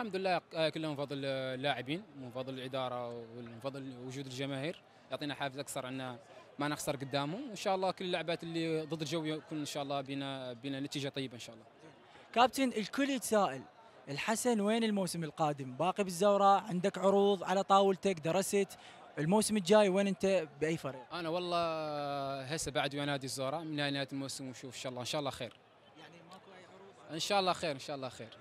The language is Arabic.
الحمد لله آه، كله من فضل اللاعبين من فضل الاداره ومن فضل وجود الجماهير يعطينا حافز اكثر ان ما نخسر قدامهم وان شاء الله كل اللعبات اللي ضد الجو يكون ان شاء الله بينا بينا نتيجه طيبه ان شاء الله كابتن الكل يتساءل الحسن وين الموسم القادم باقي بالزوراء عندك عروض على طاولتك درست الموسم الجاي وين انت باي فريق انا والله هسه بعد ويا نادي الزوراء من نهايه الموسم ونشوف ان شاء الله ان شاء الله خير يعني ماكو اي عروض ان شاء الله خير ان شاء الله خير